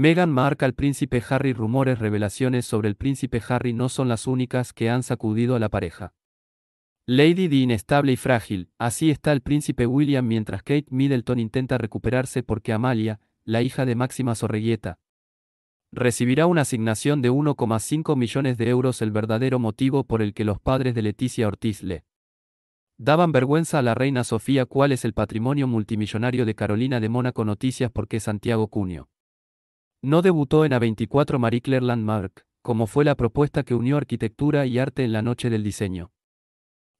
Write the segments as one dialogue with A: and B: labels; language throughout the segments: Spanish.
A: Meghan marca al príncipe Harry rumores revelaciones sobre el príncipe Harry no son las únicas que han sacudido a la pareja. Lady The inestable y frágil, así está el príncipe William mientras Kate Middleton intenta recuperarse porque Amalia, la hija de Máxima Sorreguieta, recibirá una asignación de 1,5 millones de euros el verdadero motivo por el que los padres de Leticia Ortiz le daban vergüenza a la reina Sofía cuál es el patrimonio multimillonario de Carolina de Mónaco Noticias porque Santiago Cunio. No debutó en A24 Marie Claire Landmark, como fue la propuesta que unió arquitectura y arte en la noche del diseño.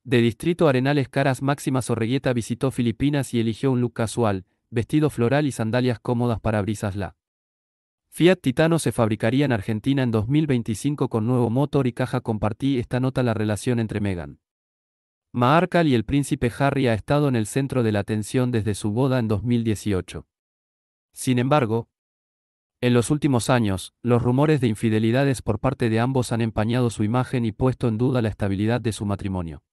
A: De Distrito Arenales Caras Máxima Sorregueta visitó Filipinas y eligió un look casual, vestido floral y sandalias cómodas para brisas la. Fiat Titano se fabricaría en Argentina en 2025 con nuevo motor y caja compartí esta nota la relación entre Meghan. Maarkal y el príncipe Harry ha estado en el centro de la atención desde su boda en 2018. Sin embargo, en los últimos años, los rumores de infidelidades por parte de ambos han empañado su imagen y puesto en duda la estabilidad de su matrimonio.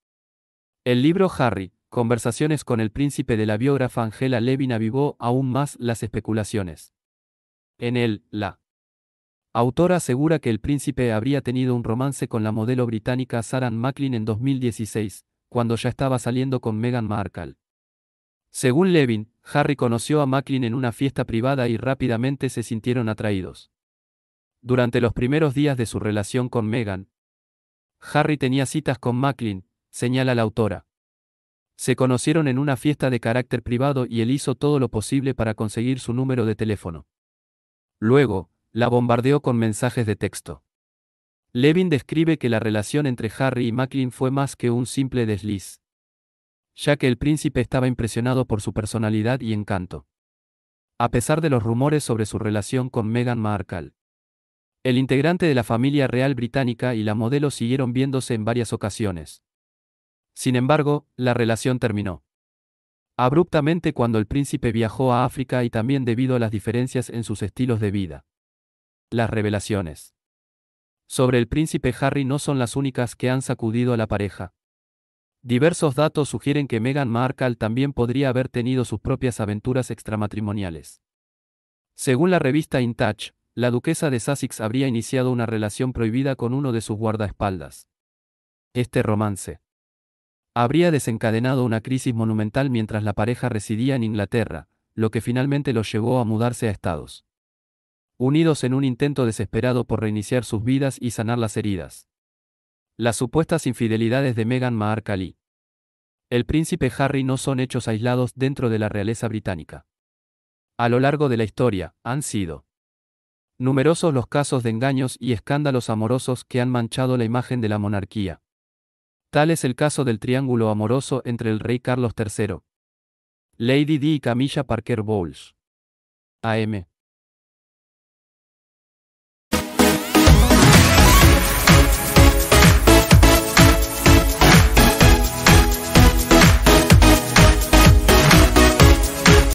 A: El libro Harry, Conversaciones con el príncipe de la biógrafa Angela Levin avivó aún más las especulaciones. En él, la autora asegura que el príncipe habría tenido un romance con la modelo británica Sarah Macklin en 2016, cuando ya estaba saliendo con Meghan Markle. Según Levin, Harry conoció a Macklin en una fiesta privada y rápidamente se sintieron atraídos. Durante los primeros días de su relación con Meghan, Harry tenía citas con Macklin, señala la autora. Se conocieron en una fiesta de carácter privado y él hizo todo lo posible para conseguir su número de teléfono. Luego, la bombardeó con mensajes de texto. Levin describe que la relación entre Harry y Macklin fue más que un simple desliz ya que el príncipe estaba impresionado por su personalidad y encanto. A pesar de los rumores sobre su relación con Meghan Markle, el integrante de la familia real británica y la modelo siguieron viéndose en varias ocasiones. Sin embargo, la relación terminó. Abruptamente cuando el príncipe viajó a África y también debido a las diferencias en sus estilos de vida. Las revelaciones sobre el príncipe Harry no son las únicas que han sacudido a la pareja. Diversos datos sugieren que Meghan Markle también podría haber tenido sus propias aventuras extramatrimoniales. Según la revista InTouch, la duquesa de Sussex habría iniciado una relación prohibida con uno de sus guardaespaldas. Este romance habría desencadenado una crisis monumental mientras la pareja residía en Inglaterra, lo que finalmente los llevó a mudarse a Estados Unidos en un intento desesperado por reiniciar sus vidas y sanar las heridas. Las supuestas infidelidades de Meghan Markle el príncipe Harry no son hechos aislados dentro de la realeza británica. A lo largo de la historia, han sido numerosos los casos de engaños y escándalos amorosos que han manchado la imagen de la monarquía. Tal es el caso del triángulo amoroso entre el rey Carlos III, Lady Di y Camilla Parker Bowles. AM.